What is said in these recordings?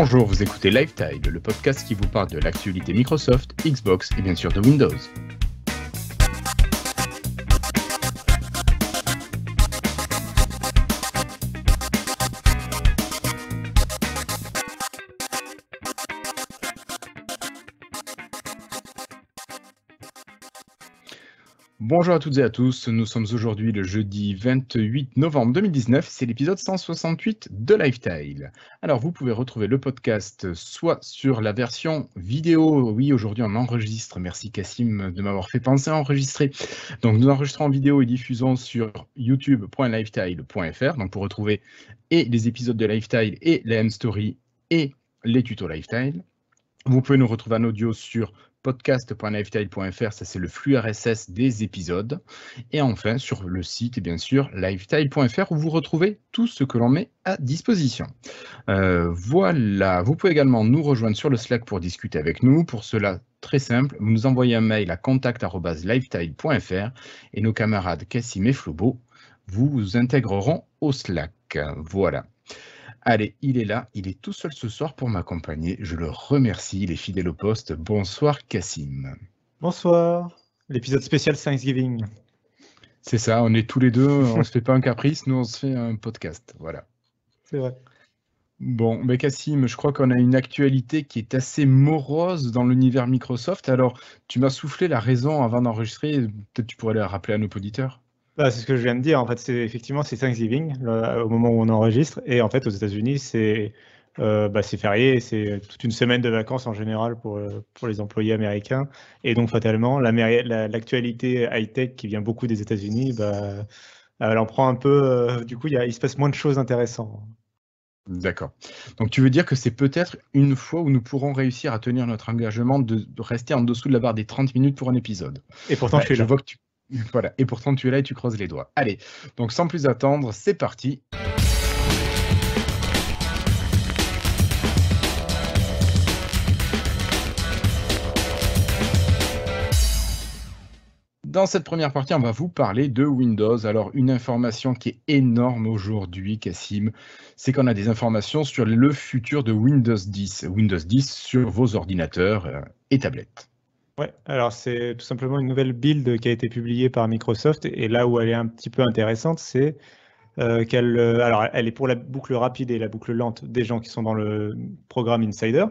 Bonjour, vous écoutez Lifetime, le podcast qui vous parle de l'actualité Microsoft, Xbox et bien sûr de Windows. Bonjour à toutes et à tous, nous sommes aujourd'hui le jeudi 28 novembre 2019, c'est l'épisode 168 de Lifetile. Alors vous pouvez retrouver le podcast soit sur la version vidéo, oui aujourd'hui on enregistre, merci Cassim de m'avoir fait penser à enregistrer. Donc nous enregistrons en vidéo et diffusons sur youtube.lifetile.fr, donc pour retrouver et les épisodes de Lifetile et la M-Story et les tutos Lifetile. Vous pouvez nous retrouver en audio sur podcast.lifetile.fr, ça c'est le flux RSS des épisodes. Et enfin sur le site, bien sûr, lifetile.fr où vous retrouvez tout ce que l'on met à disposition. Euh, voilà, vous pouvez également nous rejoindre sur le Slack pour discuter avec nous. Pour cela, très simple, vous nous envoyez un mail à contact.lifetile.fr et nos camarades Cassim et Flobo vous intégreront au Slack. Voilà. Allez, il est là, il est tout seul ce soir pour m'accompagner. Je le remercie, il est fidèle au poste. Bonsoir Cassim. Bonsoir, l'épisode spécial Thanksgiving. C'est ça, on est tous les deux, on se fait pas un caprice, nous on se fait un podcast, voilà. C'est vrai. Bon, mais Cassim, je crois qu'on a une actualité qui est assez morose dans l'univers Microsoft. Alors, tu m'as soufflé la raison avant d'enregistrer, peut-être tu pourrais la rappeler à nos auditeurs. Bah, c'est ce que je viens de dire. En fait, c'est effectivement c'est Thanksgiving au moment où on enregistre, et en fait aux États-Unis c'est euh, bah, c'est férié, c'est toute une semaine de vacances en général pour, euh, pour les employés américains. Et donc, fatalement, l'actualité la, high-tech qui vient beaucoup des États-Unis, bah, elle en prend un peu. Euh, du coup, y a, il se passe moins de choses intéressantes. D'accord. Donc, tu veux dire que c'est peut-être une fois où nous pourrons réussir à tenir notre engagement de rester en dessous de la barre des 30 minutes pour un épisode. Et pourtant, bah, je, suis je vois que tu Voilà, et pourtant tu es là et tu croises les doigts. Allez, donc sans plus attendre, c'est parti. Dans cette première partie, on va vous parler de Windows. Alors, une information qui est énorme aujourd'hui, Cassim, c'est qu'on a des informations sur le futur de Windows 10. Windows 10 sur vos ordinateurs euh, et tablettes. Ouais, alors c'est tout simplement une nouvelle build qui a été publiée par Microsoft et là où elle est un petit peu intéressante, c'est euh, qu'elle euh, elle est pour la boucle rapide et la boucle lente des gens qui sont dans le programme Insider.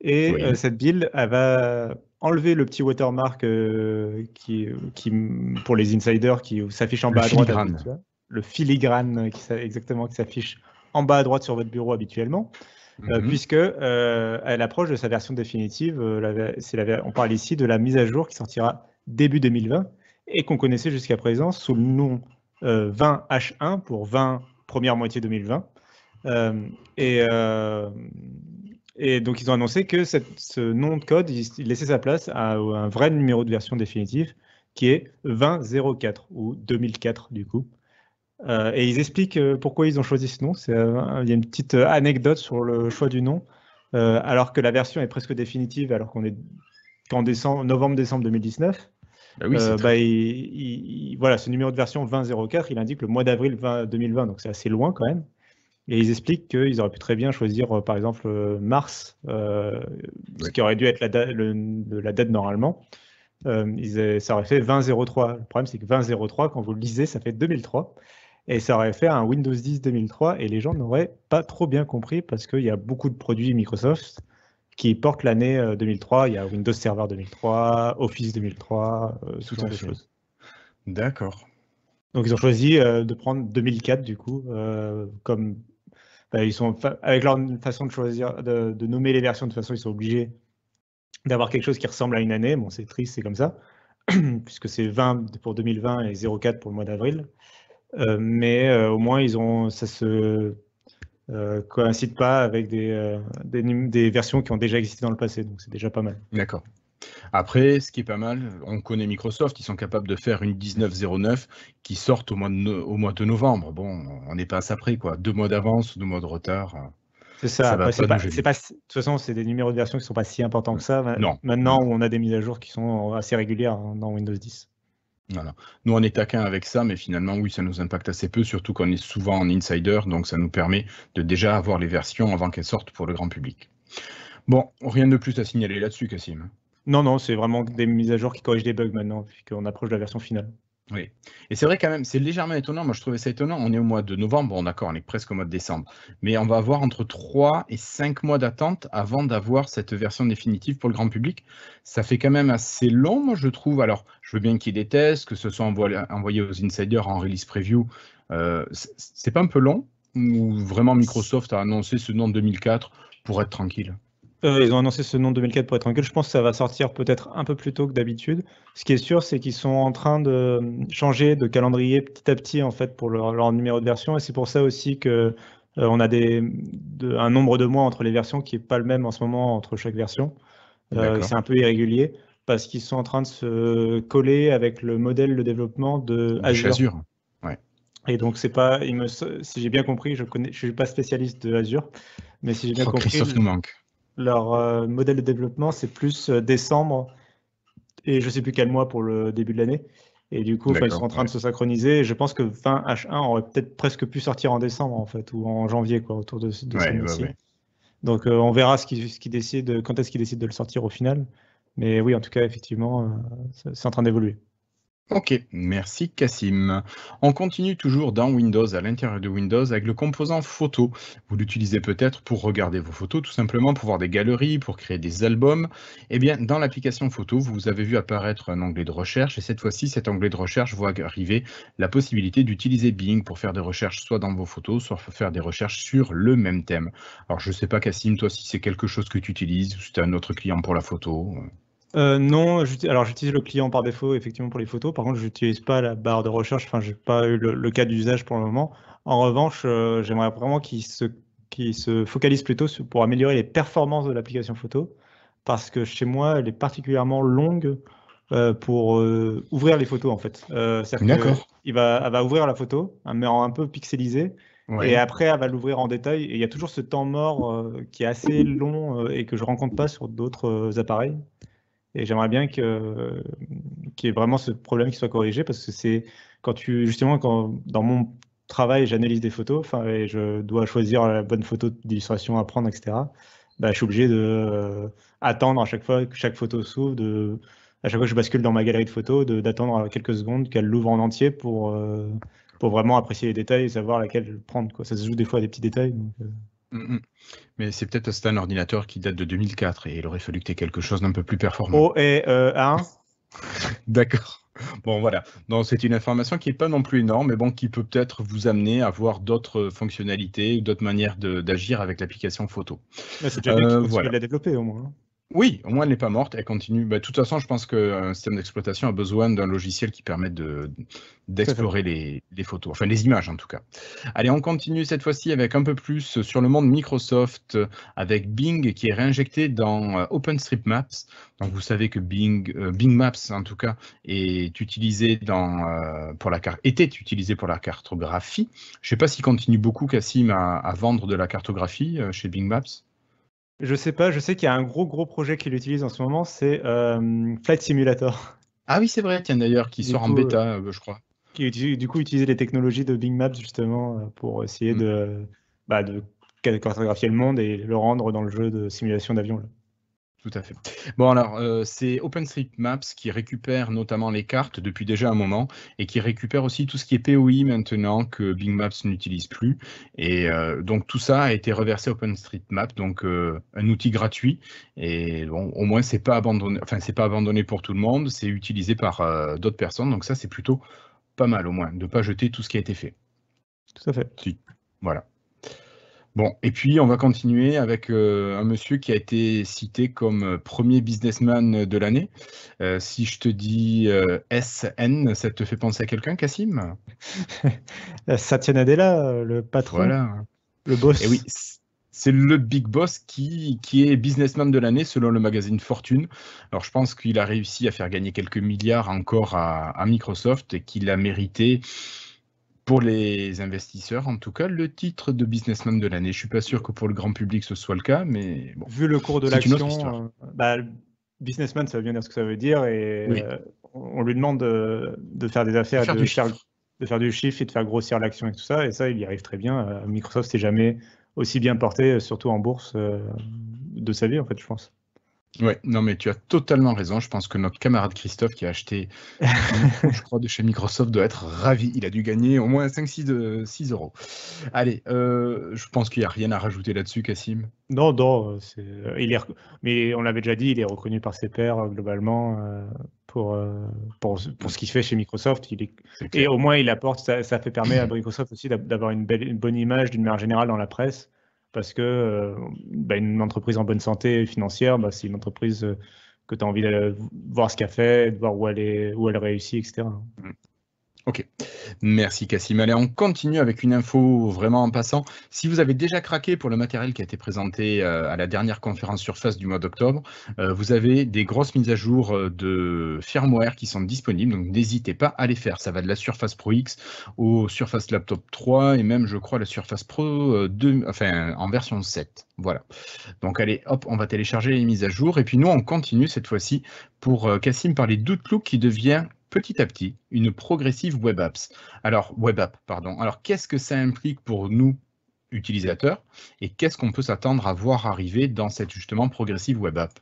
Et euh, cette build, elle va enlever le petit watermark qui, pour les insiders qui s'affiche en bas à droite. le filigrane qui, exactement qui s'affiche en bas à droite sur votre bureau habituellement mmh. puisque euh, l'approche de sa version définitive, euh, on parle ici de la mise à jour qui sortira début 2020 et qu'on connaissait jusqu'à présent sous le nom 20H1 pour 20 première moitié 2020. et et donc, ils ont annoncé que ce nom de code, laissait sa place à, à, un vrai numéro de version définitive qui est 2004 ou 2004 du coup. Euh, et ils expliquent euh, pourquoi ils ont choisi ce nom. Euh, il y a une petite anecdote sur le choix du nom, alors que la version est presque définitive, alors qu'on est en novembre-décembre 2019. Bah oui, bah, voilà, ce numéro de version 2004, il indique le mois d'avril 2020, donc c'est assez loin quand même. Et ils expliquent qu'ils auraient pu très bien choisir, par exemple, mars, ce qui aurait dû être la, date, normalement. ça aurait fait 2003. Le problème, c'est que 2003, quand vous le lisez, ça fait 2003. Et ça aurait fait un Windows 10 2003 et les gens n'auraient pas trop bien compris parce qu'il y a beaucoup de produits Microsoft qui portent l'année 2003. Euh, Il y a Windows Server 2003, Office 2003, euh, tout, de choses. D'accord. Donc ils ont choisi euh, de prendre 2004 du coup comme bah, ils sont avec leur façon de choisir de, de, nommer les versions de toute façon ils sont obligés d'avoir quelque chose qui ressemble à une année. Bon c'est triste c'est comme ça puisque c'est 20 pour 2020 et 04 pour le mois d'avril. Euh, mais euh, au moins, ils ont, ça se euh, coïncide pas avec des, des, versions qui ont déjà existé dans le passé, donc c'est déjà pas mal. D'accord. Après, ce qui est pas mal, on connaît Microsoft, ils sont capables de faire une 1909 qui sort au mois de, au novembre. Bon, on n'est pas à ça près, quoi. Deux mois d'avance, deux mois de retard. C'est ça. c'est pas, pas, de toute façon, c'est des numéros de version qui sont pas si importants que ça. Non. Maintenant, on a des mises à jour qui sont assez régulières hein, dans Windows 10. Nous, on est taquin avec ça, mais finalement, oui, ça nous impacte assez peu, surtout qu'on est souvent en insider, donc ça nous permet de déjà avoir les versions avant qu'elles sortent pour le grand public. Bon, rien de plus à signaler là-dessus, Cassim. Non, non, c'est vraiment des mises à jour qui corrigent des bugs maintenant, puisqu'on approche de la version finale. Oui. Et c'est vrai quand même, c'est légèrement étonnant. Moi, je trouvais ça étonnant. On est au mois de novembre. Bon, d'accord, on est presque au mois de décembre. Mais on va avoir entre 3 et 5 mois d'attente avant d'avoir cette version définitive pour le grand public. Ça fait quand même assez long, moi, je trouve. Alors, je veux bien qu'il y ait des tests, que ce soit envoyé aux insiders en release preview. Euh, c'est pas un peu long Ou vraiment Microsoft a annoncé ce nom 2004 pour être tranquille euh, ils ont annoncé ce nom 2004 pour être tranquille. Je pense que ça va sortir peut-être un peu plus tôt que d'habitude. Ce qui est sûr, c'est qu'ils sont en train de euh, changer de calendrier petit à petit en fait pour leur, numéro de version. Et c'est pour ça aussi que euh, on a un nombre de mois entre les versions qui n'est pas le même en ce moment entre chaque version. c'est un peu irrégulier parce qu'ils sont en train de se coller avec le modèle de développement de Azure. Et donc c'est pas, si j'ai bien compris, je connais, suis pas spécialiste de Azure, mais si j'ai bien compris, Christophe nous manque. Leur euh, modèle de développement, c'est plus euh, décembre et je ne sais plus quel mois pour le début de l'année. Et du coup, ils sont en train de se synchroniser. je pense que 20 H1 aurait peut-être presque pu sortir en décembre, en fait, ou en janvier, quoi, autour de, ce ouais, ci Donc, euh, on verra ce quand est-ce qu'ils décident de le sortir au final. Mais oui, en tout cas, effectivement, c'est en train d'évoluer. Ok, merci Cassim. On continue toujours dans Windows, à l'intérieur de Windows, avec le composant photo. Vous l'utilisez peut-être pour regarder vos photos, tout simplement pour voir des galeries, pour créer des albums. Eh bien, dans l'application photo, vous avez vu apparaître un onglet de recherche, et cette fois-ci, cet onglet de recherche voit arriver la possibilité d'utiliser Bing pour faire des recherches soit dans vos photos, soit pour faire des recherches sur le même thème. Alors, je ne sais pas Cassim, toi, si c'est quelque chose que tu utilises, ou si tu as un autre client pour la photo. Euh, non, alors j'utilise le client par défaut effectivement pour les photos. Par contre, je n'utilise pas la barre de recherche. Enfin, n'ai pas eu le, cas d'usage pour le moment. En revanche, euh, j'aimerais vraiment qu'il se, focalise plutôt pour améliorer les performances de l'application photo, parce que chez moi, elle est particulièrement longue euh, pour ouvrir les photos en fait. D'accord. Il va, elle va ouvrir la photo, mais en un peu pixelisée. Et après, elle va l'ouvrir en détail. Et il y a toujours ce temps mort qui est assez long et que je ne rencontre pas sur d'autres appareils. Et j'aimerais bien que qu'il y ait vraiment ce problème qui soit corrigé parce que c'est quand tu justement quand dans mon travail j'analyse des photos, enfin et je dois choisir la bonne photo d'illustration à prendre, etc. Bah, je suis obligé de euh, attendre à chaque fois que chaque photo s'ouvre, de à chaque fois que je bascule dans ma galerie de photos, d'attendre quelques secondes qu'elle l'ouvre en entier pour euh, pour vraiment apprécier les détails et savoir laquelle prendre. Quoi. Ça se joue des fois à des petits détails. Donc, euh. Mm, mm. Mais c'est peut-être un ordinateur qui date de 2004 et il aurait fallu que tu aies quelque chose d'un peu plus performant. Oh, et 1 D'accord. Bon, voilà. Donc, c'est une information qui n'est pas non plus énorme, mais bon, qui peut peut-être vous amener à voir d'autres fonctionnalités ou d'autres manières d'agir avec l'application photo. c'est déjà euh, voilà. la au moins. Hein. Oui, au moins elle n'est pas morte, elle continue. Bah, de toute façon, je pense qu'un euh, système d'exploitation a besoin d'un logiciel qui permette d'explorer les, photos, enfin les images en tout cas. Allez, on continue cette fois-ci avec un peu plus sur le monde Microsoft, avec Bing qui est réinjecté dans euh, OpenStreetMaps. Donc vous savez que euh, Bing, Maps en tout cas est utilisé pour la était utilisé pour la cartographie. Je ne sais pas s'il continue beaucoup Cassim à, vendre de la cartographie chez Bing Maps. Je sais pas, je sais qu'il y a un gros gros projet qui l'utilise en ce moment, c'est euh, Flight Simulator. Ah oui, c'est vrai, tiens d'ailleurs, qui sort en euh, bêta, euh, je crois. Qui du coup utiliser les technologies de Bing Maps justement pour essayer mm. de, bah, de cartographier le monde et le rendre dans le jeu de simulation d'avion. Tout à fait. Bon, alors, euh, c'est OpenStreetMaps qui récupère notamment les cartes depuis déjà un moment et qui récupère aussi tout ce qui est POI maintenant que Bing Maps n'utilise plus. Et euh, donc, tout ça a été reversé à OpenStreetMap, donc euh, un outil gratuit. Et bon, au moins, c'est pas abandonné, enfin, pas abandonné pour tout le monde, c'est utilisé par d'autres personnes. Donc, ça, c'est plutôt pas mal au moins, de ne pas jeter tout ce qui a été fait. Tout à fait. Voilà. Bon, et puis on va continuer avec euh, un monsieur qui a été cité comme euh, premier businessman de l'année. Euh, si je te dis SN, ça te fait penser à quelqu'un, Cassim Satya Nadella, le patron, voilà. le boss. Et eh oui, c'est le big boss qui, qui est businessman de l'année selon le magazine Fortune. Alors je pense qu'il a réussi à faire gagner quelques milliards encore à, à Microsoft et qu'il a mérité pour les investisseurs, en tout cas, le titre de businessman de l'année. Je suis pas sûr que pour le grand public ce soit le cas, mais vu le cours de l'action, euh, bah, businessman, ça veut bien dire ce que ça veut dire, et euh, on lui demande de, faire des affaires, de faire, du chiffre et de faire grossir l'action et tout ça, et ça, il y arrive très bien. Euh, Microsoft s'est jamais aussi bien porté, surtout en bourse, de sa vie, en fait, je pense. Oui, non, mais tu as totalement raison. Je pense que notre camarade Christophe, qui a acheté, je crois, de chez Microsoft, doit être ravi. Il a dû gagner au moins 5-6 euh, euros. Allez, euh, je pense qu'il n'y a rien à rajouter là-dessus, Cassim. Non, non, euh, Il est... mais on l'avait déjà dit, il est reconnu par ses pairs globalement pour, pour, pour, ce qu'il fait chez Microsoft. Il Et au moins, il apporte, ça, ça fait à Microsoft aussi d'avoir une, une bonne image d'une manière générale dans la presse parce que euh, bah, une entreprise en bonne santé financière, bah, c'est une entreprise euh, que tu as envie de voir ce qu'elle fait, de voir où elle, est, où elle réussit, etc. Ok, merci Cassim. Allez, on continue avec une info vraiment en passant. Si vous avez déjà craqué pour le matériel qui a été présenté euh, à la dernière conférence surface du mois d'octobre, euh, vous avez des grosses mises à jour euh, de firmware qui sont disponibles, donc n'hésitez pas à les faire. Ça va de la Surface Pro X au Surface Laptop 3 et même, je crois, la Surface Pro 2, enfin en version 7. Voilà. Donc allez, hop, on va télécharger les mises à jour. Et puis nous, on continue cette fois-ci pour Cassim parler d'Outlook qui devient petit à petit une progressive web apps. Alors web app, pardon. Alors qu'est-ce que ça implique pour nous utilisateurs et qu'est-ce qu'on peut s'attendre à voir arriver dans cette justement progressive web app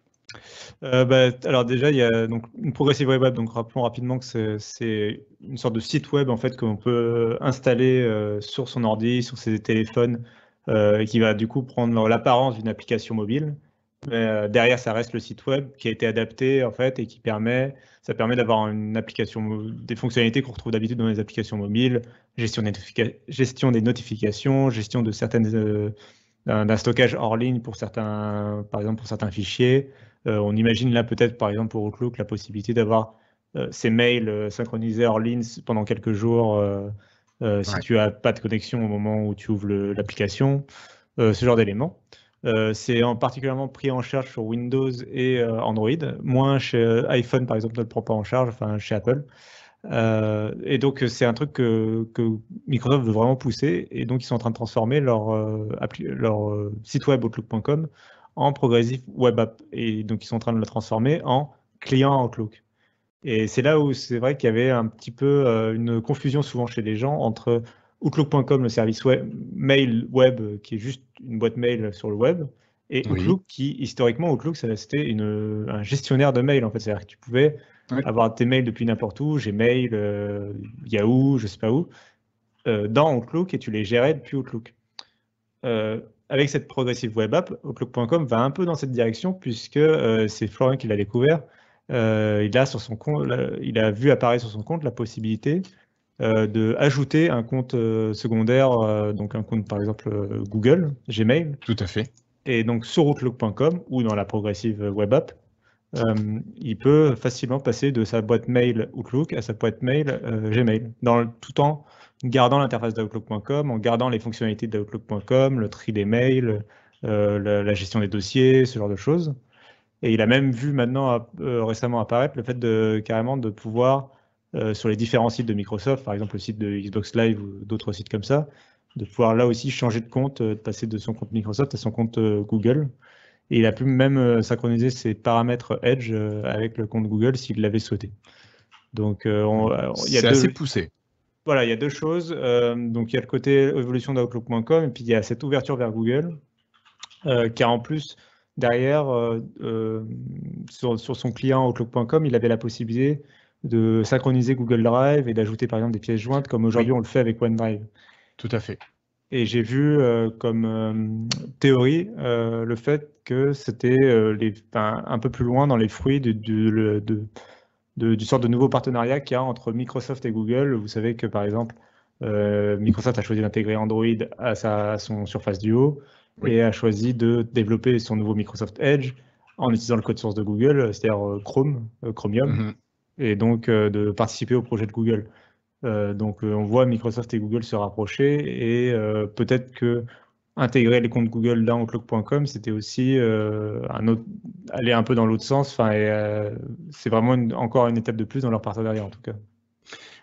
euh, bah, alors déjà, il y a donc une progressive web app. Donc rappelons rapidement que c'est une sorte de site web en fait qu'on peut installer euh, sur son ordi, sur ses téléphones, euh, et qui va du coup prendre l'apparence d'une application mobile. Euh, derrière, ça reste le site web qui a été adapté en fait et qui permet, ça permet d'avoir une application, des fonctionnalités qu'on retrouve d'habitude dans les applications mobiles, gestion des, notifications, gestion de certaines, euh, d'un stockage hors ligne pour certains, par exemple pour certains fichiers. Euh, on imagine là peut-être par exemple pour Outlook la possibilité d'avoir ces mails synchronisés hors ligne pendant quelques jours si tu n'as pas de connexion au moment où tu ouvres l'application, ce genre d'éléments. Euh, c'est en particulièrement pris en charge sur Windows et euh, Android, moins chez euh, iPhone par exemple ne le prend pas en charge, enfin chez Apple. et donc c'est un truc que, Microsoft veut vraiment pousser et donc ils sont en train de transformer leur, leur site web Outlook.com en Progressive Web App et donc ils sont en train de le transformer en client Outlook. Et c'est là où c'est vrai qu'il y avait un petit peu une confusion souvent chez les gens entre Outlook.com, le service web, mail web, euh, qui est juste une boîte mail sur le web, et Outlook, qui historiquement, Outlook, c'était un gestionnaire de mail, en fait. C'est-à-dire que tu pouvais avoir tes mails depuis n'importe où, Gmail, euh, Yahoo, je sais pas où, euh, dans Outlook, et tu les gérais depuis Outlook. avec cette progressive web app, Outlook.com va un peu dans cette direction, puisque c'est Florian qui l'a découvert. il, a sur son il a vu apparaître sur son compte la possibilité euh, de ajouter un compte euh, secondaire, euh, donc un compte par exemple Google, Gmail. Tout à fait. Et donc sur outlook.com ou dans la progressive web app, il peut facilement passer de sa boîte mail Outlook à sa boîte mail Gmail, dans tout en gardant l'interface d'outlook.com, en gardant les fonctionnalités d'outlook.com, le tri des mails, la, la, gestion des dossiers, ce genre de choses. Et il a même vu maintenant récemment apparaître le fait de carrément de pouvoir euh, sur les différents sites de Microsoft, par exemple le site de Xbox Live ou d'autres sites comme ça, de pouvoir là aussi changer de compte, euh, de passer de son compte Microsoft à son compte euh, Google. Et il a pu même synchroniser ses paramètres Edge avec le compte Google s'il l'avait souhaité. Donc, c'est deux... assez poussé voilà, il y a deux choses. donc, il y a le côté évolution d'Outlook.com et puis il y a cette ouverture vers Google, car en plus, derrière, sur, son client Outlook.com, il avait la possibilité de synchroniser Google Drive et d'ajouter par exemple des pièces jointes comme aujourd'hui on le fait avec OneDrive. Tout à fait. Et j'ai vu euh, comme euh, théorie euh, le fait que c'était les, un, peu plus loin dans les fruits du, du, de, du sort de nouveau partenariat qu'il y a entre Microsoft et Google. Vous savez que par exemple, Microsoft a choisi d'intégrer Android à, sa, son surface Duo et a choisi de développer son nouveau Microsoft Edge en utilisant le code source de Google, c'est-à-dire Chrome, Chromium. Mm-hmm et donc euh, de participer au projet de Google. Euh, donc euh, on voit Microsoft et Google se rapprocher et peut-être que intégrer les comptes Google dans Outlook.com, c'était aussi aller un peu dans l'autre sens. Enfin, c'est vraiment encore une étape de plus dans leur partenariat en tout cas.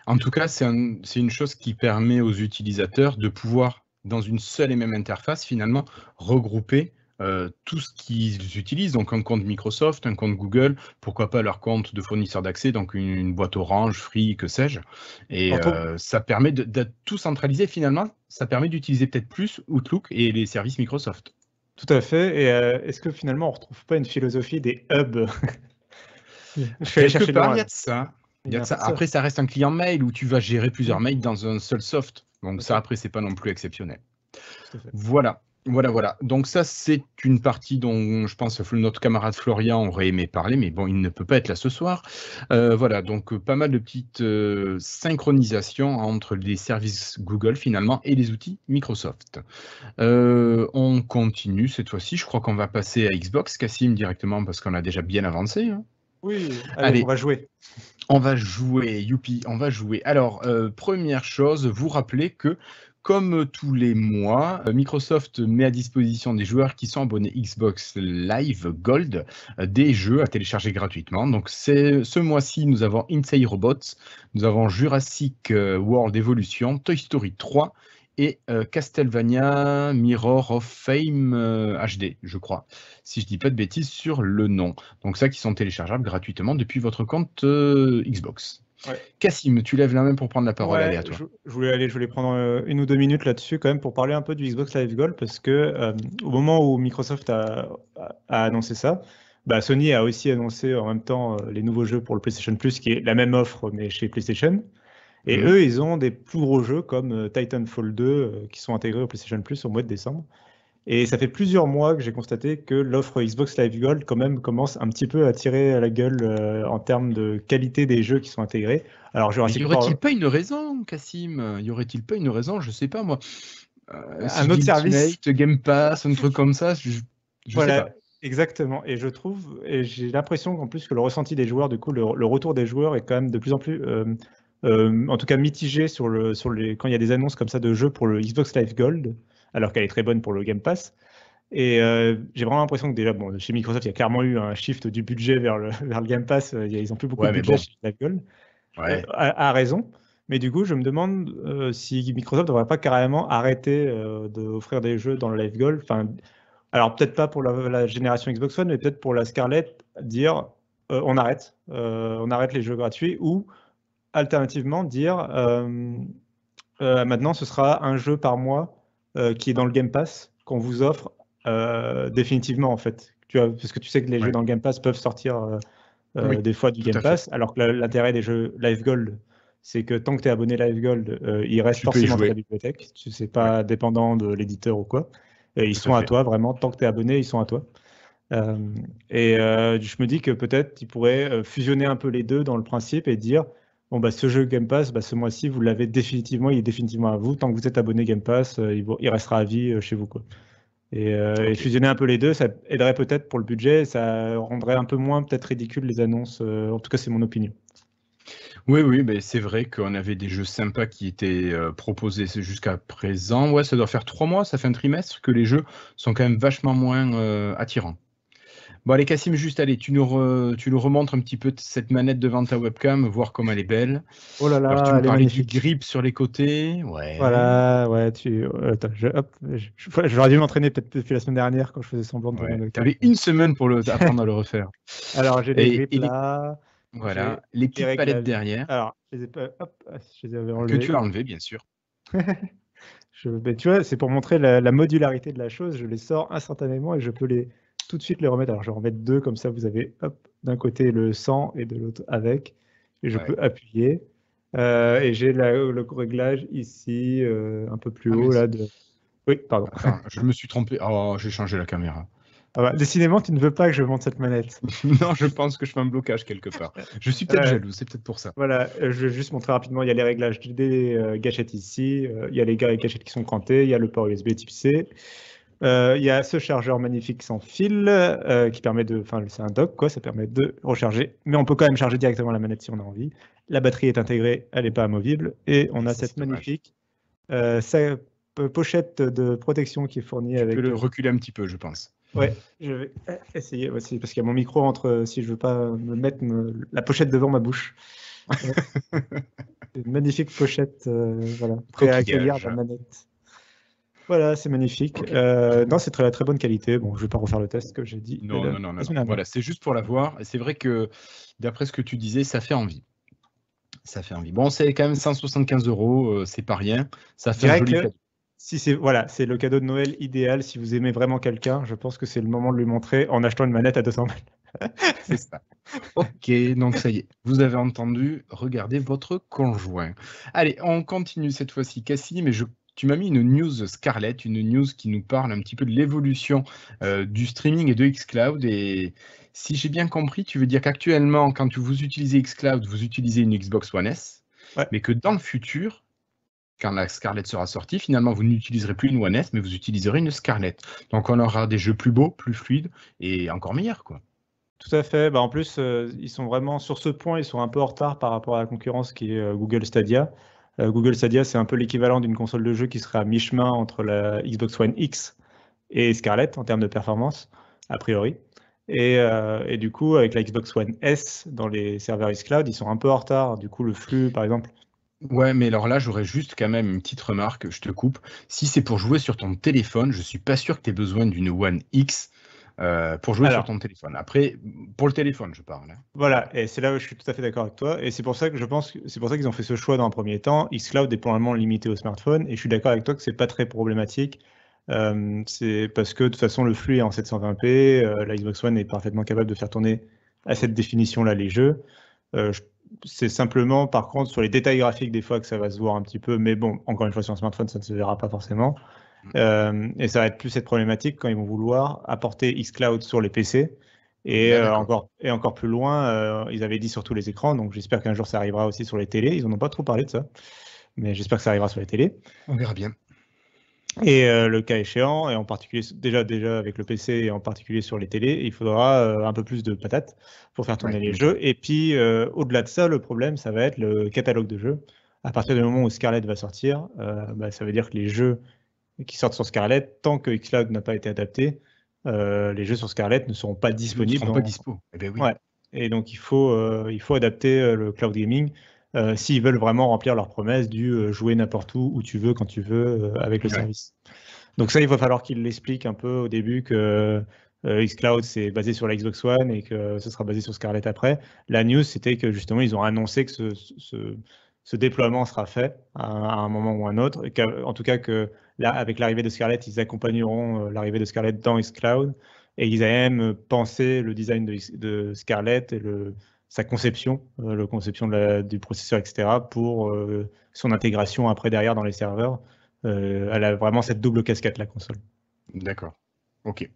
En tout cas, c'est une chose qui permet aux utilisateurs de pouvoir, dans une seule et même interface, finalement, regrouper euh, tout ce qu'ils utilisent, donc un compte Microsoft, un compte Google, pourquoi pas leur compte de fournisseur d'accès, donc une, boîte orange, free, que sais-je. Et euh, ça permet de, tout centraliser finalement, ça permet d'utiliser peut-être plus Outlook et les services Microsoft. Tout à fait. Et euh, est-ce que finalement on ne retrouve pas une philosophie des hubs Je vais chercher ça. Après, ça reste un client mail où tu vas gérer plusieurs mails dans un seul soft. Donc ça, après, c'est pas non plus exceptionnel. Voilà. Voilà, voilà. Donc ça, c'est une partie dont je pense que notre camarade Florian aurait aimé parler, mais bon, il ne peut pas être là ce soir. Euh, voilà, donc euh, pas mal de petites euh, synchronisations entre les services Google finalement et les outils Microsoft. on continue cette fois-ci. Je crois qu'on va passer à Xbox, Cassim directement parce qu'on a déjà bien avancé. Hein. Oui, allez, on va jouer. On va jouer, youpi, on va jouer. Alors, première chose, vous rappelez que comme tous les mois, euh, Microsoft met à disposition des joueurs qui sont abonnés Xbox Live Gold euh, des jeux à télécharger gratuitement. Donc ce mois-ci, nous avons Inside Robots, nous avons Jurassic euh, World Evolution, Toy Story 3 et Castlevania Mirror of Fame HD, je crois, si je dis pas de bêtises sur le nom. Donc ça qui sont téléchargeables gratuitement depuis votre compte Xbox. Ouais. Cassim, tu lèves la main pour prendre la parole. Ouais, à toi. Je, voulais aller, je voulais prendre euh, une ou deux minutes là-dessus quand même pour parler un peu du Xbox Live Gold parce que euh, au moment où Microsoft a, annoncé ça, bah, Sony a aussi annoncé en même temps euh, les nouveaux jeux pour le PlayStation Plus, qui est la même offre mais chez PlayStation. Et mhm. eux, ils ont des plus gros jeux comme Titanfall 2 qui sont intégrés au PlayStation Plus au mois de décembre. Et ça fait plusieurs mois que j'ai constaté que l'offre Xbox Live Gold, quand même, commence un petit peu à tirer à la gueule euh, en termes de qualité des jeux qui sont intégrés. Alors, je Mais y aurait-il pas une raison, Cassim Y aurait-il pas une raison Je sais pas, moi. Euh, un autre service. Game Pass, un truc comme ça. Je, voilà. Sais pas. Exactement, et je trouve, et j'ai l'impression qu'en plus que le ressenti des joueurs, du coup, le, retour des joueurs est quand même de plus en plus euh, en tout cas mitigé sur le, sur les, quand il y a des annonces comme ça de jeux pour le Xbox Live Gold alors qu'elle est très bonne pour le Game Pass. Et euh, j'ai vraiment l'impression que déjà, chez Microsoft, il y a clairement eu un shift du budget vers le, Game Pass. Ils n'ont plus beaucoup de budget chez la gueule. à, raison. Mais du coup, je me demande euh, si Microsoft ne devrait pas carrément arrêter euh, d'offrir des jeux dans le Live Gold. Enfin, alors, peut-être pas pour la, génération Xbox One, mais peut-être pour la Scarlett, dire on arrête. on arrête les jeux gratuits ou alternativement dire maintenant, ce sera un jeu par mois euh, qui est dans le Game Pass qu'on vous offre euh, définitivement en fait. Tu parce que tu sais que les jeux dans le Game Pass peuvent sortir euh, des fois du Game Pass, alors que l'intérêt des jeux Live Gold, c'est que tant que tu es abonné Live Gold, ils il reste forcément dans ta bibliothèque. Tu sais pas dépendant de l'éditeur ou quoi. Et ils sont à toi vraiment. Tant que tu es abonné, ils sont à toi. et je me dis que peut-être ils pourraient fusionner un peu les deux dans le principe et dire bon bah ce jeu Game Pass, bah, ce mois-ci, vous l'avez définitivement, il est définitivement à vous. Tant que vous êtes abonné Game Pass, euh, il, restera à vie euh, chez vous. Quoi. Et, euh, fusionner un peu les deux, ça aiderait peut-être pour le budget, ça rendrait un peu moins peut-être ridicule les annonces. en tout cas, c'est mon opinion. Oui, oui, mais c'est vrai qu'on avait des jeux sympas qui étaient proposés jusqu'à présent. Ouais, ça doit faire trois mois, ça fait un trimestre que les jeux sont quand même vachement moins attirants. Bon, allez, Cassim, juste, allez, tu nous, tu remontres un petit peu cette manette devant ta webcam, voir comme elle est belle. Oh là là, tu me parlais du grip sur les côtés. Ouais. Voilà, ouais, tu. Euh, attends, je, hop, j'aurais dû m'entraîner peut-être depuis la semaine dernière quand je faisais semblant de. tu avais une semaine pour apprendre à le refaire. Alors, j'ai les grips là. Voilà, les petites palettes derrière. Alors, je les ai, hop, je les avais enlevées. Que tu as enlevées, bien sûr. je, ben, tu vois, c'est pour montrer la, la, modularité de la chose. Je les sors instantanément et je peux les, tout de suite les remettre. Alors, je vais en mettre deux, comme ça, vous avez d'un côté le sans et de l'autre avec. Et je peux appuyer. Euh, et j'ai le réglage ici, euh, un peu plus ah, haut. Là, de... Oui, pardon. je me suis trompé. Oh, j'ai changé la caméra. Ah bah, décidément, tu ne veux pas que je monte cette manette. non, je pense que je fais un blocage quelque part. Je suis peut-être jaloux, c'est peut-être pour ça. Voilà, euh, je vais juste montrer rapidement, il y a les réglages des gâchettes ici, il y a les gâchettes qui sont crantées, il y a le port USB type C, euh, il y a ce chargeur magnifique sans fil euh, qui permet de, enfin c'est un dock quoi, ça permet de recharger, mais on peut quand même charger directement la manette si on a envie. La batterie est intégrée, elle n'est pas amovible et on a cette magnifique euh, pochette de protection qui est fournie avec. peux le reculer un petit peu, je pense. Ouais, je vais essayer voici parce qu'il y a mon micro entre. Si je veux pas me mettre la pochette devant ma bouche. Une magnifique pochette, voilà, prêt à accueillir la hein. manette. Voilà, c'est magnifique. Euh, non, c'est très, très bonne qualité. Bon, je ne vais pas refaire le test que j'ai dit. Non, non, non, non, Voilà, c'est juste pour la voir. Et c'est vrai que, d'après ce que tu disais, ça fait envie. Ça fait envie. Bon, c'est quand même 175 euros, euh, c'est pas rien. Ça fait un joli que, euh, Si c'est voilà, c'est le cadeau de Noël idéal si vous aimez vraiment quelqu'un. Je pense que c'est le moment de lui montrer en achetant une manette à 200 balles. c'est ça. Ok, donc ça y est, vous avez entendu. Regardez votre conjoint. Allez, on continue cette fois-ci, Cassie, mais je tu m'as mis une news Scarlett, une news qui nous parle un petit peu de l'évolution euh, du streaming et de xCloud. Et si j'ai bien compris, tu veux dire qu'actuellement, quand vous utilisez xCloud, vous utilisez une Xbox One S, mais que dans le futur, quand la Scarlett sera sortie, finalement, vous n'utiliserez plus une One S, mais vous utiliserez une Scarlett. Donc, on aura des jeux plus beaux, plus fluides et encore meilleurs, quoi. Tout à fait. Bah, en plus, euh, ils sont vraiment sur ce point, ils sont un peu en retard par rapport à la concurrence qui est euh, Google Stadia. Euh, Google Stadia, c'est un peu l'équivalent d'une console de jeu qui serait à mi-chemin entre la Xbox One X et Scarlett en termes de performance, a priori. Et, euh, du coup, avec la Xbox One S dans les serveurs X-Cloud, ils sont un peu en retard. Du coup, le flux, par exemple. Ouais, mais alors là, j'aurais juste quand même une petite remarque, je te coupe. Si c'est pour jouer sur ton téléphone, je suis pas sûr que tu aies besoin d'une One X. Euh, pour jouer sur ton téléphone. Après, pour le téléphone, je parle. Hein. Voilà, et c'est là où je suis tout à fait d'accord avec toi. Et c'est pour ça que je pense, c'est pour ça qu'ils ont fait ce choix dans un premier temps. xCloud est probablement limité au smartphone, et je suis d'accord avec toi que c'est pas très problématique. Euh, c'est parce que de toute façon, le flux est en 720p. Euh, la Xbox One est parfaitement capable de faire tourner à cette définition-là les jeux. c'est simplement, par contre, sur les détails graphiques, des fois que ça va se voir un petit peu, mais bon, encore une fois, sur un smartphone, ça ne se verra pas forcément. Euh, et ça va être plus cette problématique quand ils vont vouloir apporter xCloud sur les PC. Et, ah, euh, encore, et encore plus loin, euh, ils avaient dit sur tous les écrans, donc j'espère qu'un jour ça arrivera aussi sur les télés. Ils n'en ont pas trop parlé de ça, mais j'espère que ça arrivera sur les télés. On verra bien. Et le cas échéant, et en particulier déjà, déjà avec le PC et en particulier sur les télés, il faudra un peu plus de patates pour faire tourner les jeux. Et puis au-delà de ça, le problème, ça va être le catalogue de jeux. À partir du moment où Scarlett va sortir, bah, ça veut dire que les jeux qui sortent sur Scarlett, tant que xCloud n'a pas été adapté, euh, les jeux sur Scarlett ne seront pas disponibles. Seront pas dispo. Eh ben et donc il faut, euh, il faut adapter euh, le cloud gaming s'ils veulent vraiment remplir leur promesse du jouer n'importe où, où tu veux, quand tu veux, avec le service. Donc ça, il va falloir qu'ils l'expliquent un peu au début que xCloud c'est basé sur la Xbox One et que ce sera basé sur Scarlett après. La news, c'était que justement, ils ont annoncé que ce, ce ce déploiement sera fait à, un moment ou à un autre, en tout cas que Là, avec l'arrivée de Scarlett, ils accompagneront euh, l'arrivée de Scarlett dans xCloud. Et ils aiment penser le design de, Scarlett et le, sa conception, euh, le la conception du processeur, etc., pour euh, son intégration après derrière dans les serveurs. elle a vraiment cette double casquette, la console. D'accord. OK.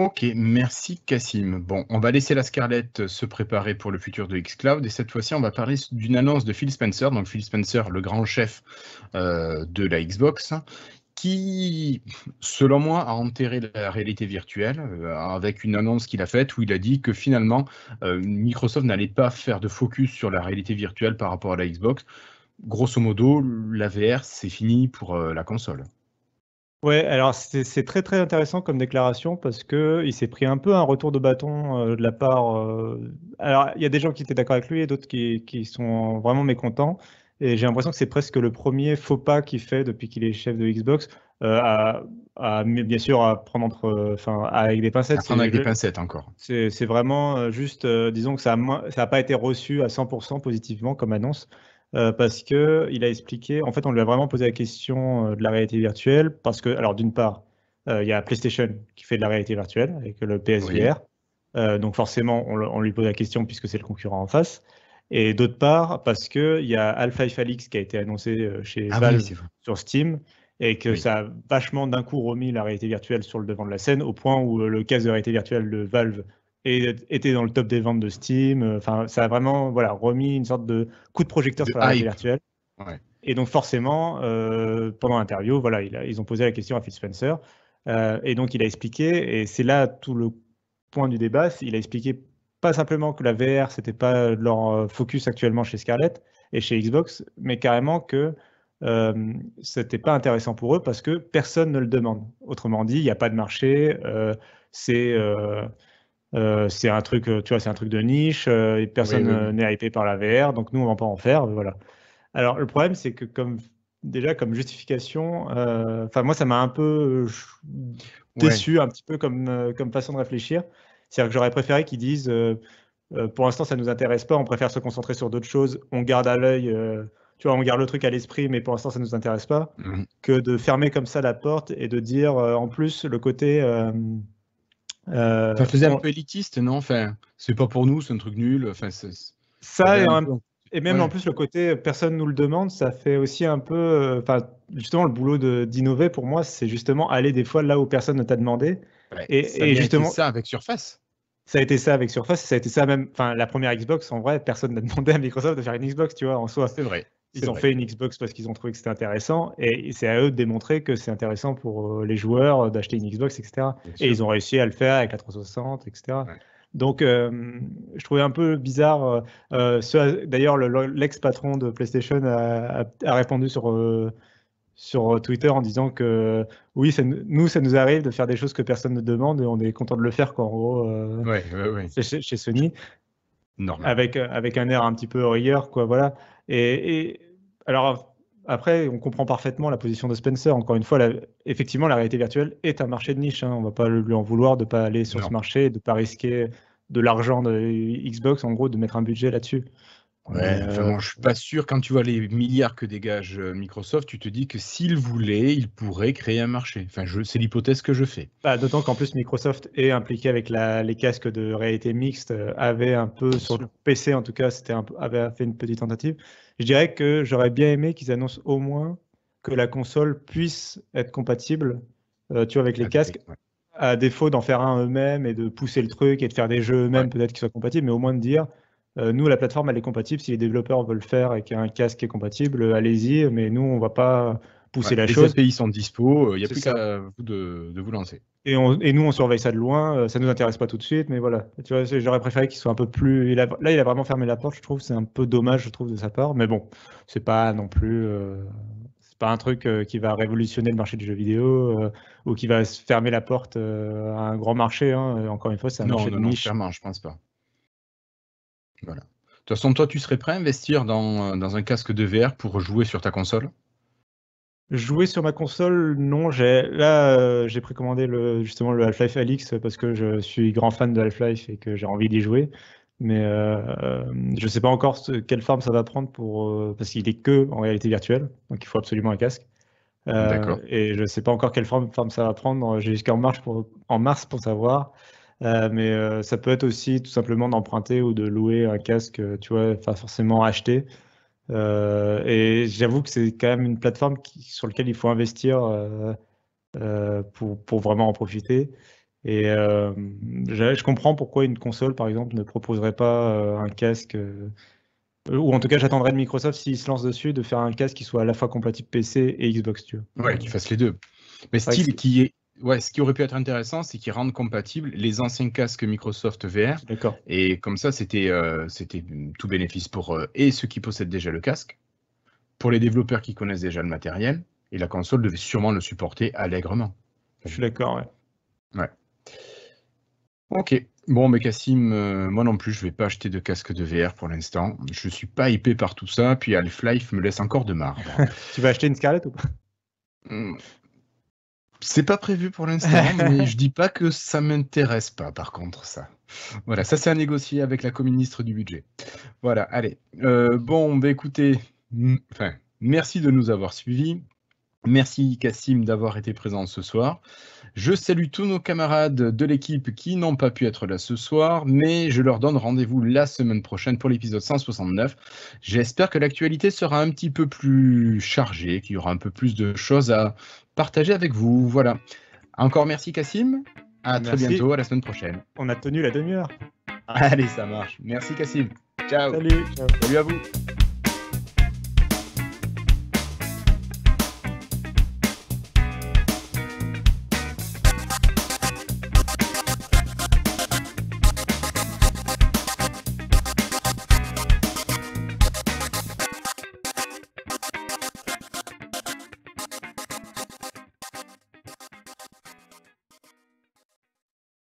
Ok, merci Cassim. Bon, on va laisser la Scarlett euh, se préparer pour le futur de xCloud et cette fois-ci, on va parler d'une annonce de Phil Spencer, donc Phil Spencer, le grand chef euh, de la Xbox, qui, selon moi, a enterré la réalité virtuelle euh, avec une annonce qu'il a faite où il a dit que finalement, Microsoft n'allait pas faire de focus sur la réalité virtuelle par rapport à la Xbox. Grosso modo, la VR, c'est fini pour la console. Ouais, alors c'est très très intéressant comme déclaration parce que il s'est pris un peu un retour de bâton euh, de la part. Euh, alors il y a des gens qui étaient d'accord avec lui et d'autres qui, sont vraiment mécontents. Et j'ai l'impression que c'est presque le premier faux pas qu'il fait depuis qu'il est chef de Xbox. Euh, à, bien sûr, à prendre entre, enfin, avec des pincettes. À avec des pincettes encore. C'est vraiment juste, disons que ça n'a ça a pas été reçu à 100% positivement comme annonce. Euh, parce que il a expliqué, en fait, on lui a vraiment posé la question euh, de la réalité virtuelle, parce que, alors d'une part, euh, il y a PlayStation qui fait de la réalité virtuelle avec le PSVR, donc forcément, on, lui pose la question puisque c'est le concurrent en face. Et d'autre part, parce qu'il y a Alpha Felix qui a été annoncé chez ah Valve sur Steam, et que ça a vachement d'un coup remis la réalité virtuelle sur le devant de la scène, au point où le casque de réalité virtuelle de Valve et était dans le top des ventes de Steam. Euh, enfin, ça a vraiment voilà, remis une sorte de coup de projecteur sur la réalité virtuelle. Et donc forcément, euh, pendant l'interview, voilà, ils ont posé la question à Phil Spencer. Euh, et donc il a expliqué, et c'est là tout le point du débat, il a expliqué pas simplement que la VR, c'était pas leur focus actuellement chez Scarlett et chez Xbox, mais carrément que euh, c'était pas intéressant pour eux parce que personne ne le demande. Autrement dit, il n'y a pas de marché, c'est euh, c'est un truc, euh, tu vois, c'est un truc de niche. Euh, et personne n'est hypé par la VR, donc nous on va pas en faire. Voilà. Alors le problème, c'est que comme déjà comme justification, enfin moi ça m'a un peu déçu, un petit peu comme comme façon de réfléchir. C'est-à-dire que j'aurais préféré qu'ils disent, pour l'instant ça nous intéresse pas, on préfère se concentrer sur d'autres choses. On garde à l'œil. tu vois, on garde le truc à l'esprit, mais pour l'instant, ça ne nous intéresse pas, mmh. que de fermer comme ça la porte et de dire, en plus, le côté euh, ça faisait un peu élitiste, non Enfin, c'est pas pour nous, c'est un truc nul. Enfin, ça, et, même en plus le côté personne nous le demande, ça fait aussi un peu. Euh, enfin, justement, le boulot d'innover pour moi, c'est justement aller des fois là où personne ne t'a demandé. et, ça et justement été ça avec Surface. Ça a été ça avec Surface, ça a été ça même. Enfin, la première Xbox, en vrai, personne n'a demandé à Microsoft de faire une Xbox, tu vois, en soi. C'est vrai. Ils ont fait une Xbox parce qu'ils ont trouvé que c'était intéressant et c'est à eux de démontrer que c'est intéressant pour euh, les joueurs d'acheter une Xbox, etc. Et ils ont réussi à le faire avec la 360, etc. Donc, euh, je trouvais un peu bizarre. Euh, d'ailleurs, l'ex-patron de PlayStation a, répondu sur, sur Twitter en disant que oui, nous, ça nous arrive de faire des choses que personne ne demande et on est content de le faire, quoi, en gros, ouais, chez, Sony. Normal. Avec, avec un air un petit peu rieur quoi, voilà. Et, alors, après, on comprend parfaitement la position de Spencer. Encore une fois, effectivement, la réalité virtuelle est un marché de niche. Hein. On ne va pas lui en vouloir de ne pas aller sur ce marché, de ne pas risquer de l'argent de Xbox, en gros, de mettre un budget là-dessus. Ouais, ne euh, je suis pas sûr. Quand tu vois les milliards que dégage euh, Microsoft, tu te dis que s'il voulait, il pourrait créer un marché. Enfin, c'est l'hypothèse que je fais. Bah, d'autant qu'en plus, Microsoft est impliqué avec les casques de réalité mixte, euh, avait un peu, sur le PC en tout cas, c'était avait fait une petite tentative. Je dirais que j'aurais bien aimé qu'ils annoncent au moins que la console puisse être compatible tu avec les casques. À défaut d'en faire un eux-mêmes et de pousser le truc et de faire des jeux eux-mêmes, peut-être qui soient compatibles, mais au moins de dire euh, nous, la plateforme, elle est compatible. Si les développeurs veulent faire avec un casque est compatible, euh, allez-y. Mais nous, on va pas pousser la chose. Les API sont dispo. Il euh, n'y a plus qu'à vous de, vous lancer. Et, nous, on surveille ça de loin. Ça nous intéresse pas tout de suite, mais voilà. Tu vois, j'aurais préféré qu'il soit un peu plus. là, il a vraiment fermé la porte. Je trouve c'est un peu dommage, je trouve, de sa part. Mais bon, c'est pas non plus. C'est pas un truc qui va révolutionner le marché du jeu vidéo ou qui va fermer la porte à un grand marché. Hein. Encore une fois, c'est un marché de niche. Non, clairement, je pense pas. De toute façon, toi, tu serais prêt à investir dans, euh, un casque de VR pour jouer sur ta console Jouer sur ma console, non. J'ai là, euh, j'ai précommandé le, justement le Half-Life Alix parce que je suis grand fan de Half-Life et que j'ai envie d'y jouer. Mais euh, je ne sais pas encore quelle forme ça va prendre pour parce qu'il est que en réalité virtuelle, donc il faut absolument un casque. et je ne sais pas encore quelle forme, forme ça va prendre. J'ai jusqu'en mars pour en mars pour savoir. Euh, mais euh, ça peut être aussi tout simplement d'emprunter ou de louer un casque, euh, tu vois, pas forcément acheter. et j'avoue que c'est quand même une plateforme sur laquelle il faut investir pour, pour, vraiment en profiter. Et je, comprends pourquoi une console, par exemple, ne proposerait pas un casque, ou en tout cas j'attendrais de Microsoft, s'il se lance dessus, de faire un casque qui soit à la fois compatible PC et Xbox, tu vois. Ouais, qui fasse les deux. Mais style qui est ouais, ce qui aurait pu être intéressant, c'est qu'ils rendent compatibles les anciens casques Microsoft VR. D'accord. Et comme ça, c'était euh, tout bénéfice pour eux et ceux qui possèdent déjà le casque, pour les développeurs qui connaissent déjà le matériel, et la console devait sûrement le supporter allègrement. Je suis d'accord, ouais. Ok. Bon, mais Cassim, euh, moi non plus, je vais pas acheter de casque de VR pour l'instant. Je ne suis pas hypé par tout ça, puis Half-Life me laisse encore de marre. tu vas acheter une Scarlett ou pas hmm. C'est pas prévu pour l'instant, mais je dis pas que ça m'intéresse pas, par contre, ça. Voilà, ça c'est à négocier avec la co-ministre du budget. Voilà, allez. Euh, bon, bah écoutez, enfin, merci de nous avoir suivis. Merci Cassim d'avoir été présent ce soir. Je salue tous nos camarades de l'équipe qui n'ont pas pu être là ce soir, mais je leur donne rendez-vous la semaine prochaine pour l'épisode 169. J'espère que l'actualité sera un petit peu plus chargée, qu'il y aura un peu plus de choses à partager avec vous. Voilà. Encore merci Cassim. À très bientôt, à la semaine prochaine. On a tenu la demi-heure. Allez, ça marche. Merci Cassim. Ciao. Salut. Ciao. Salut à vous.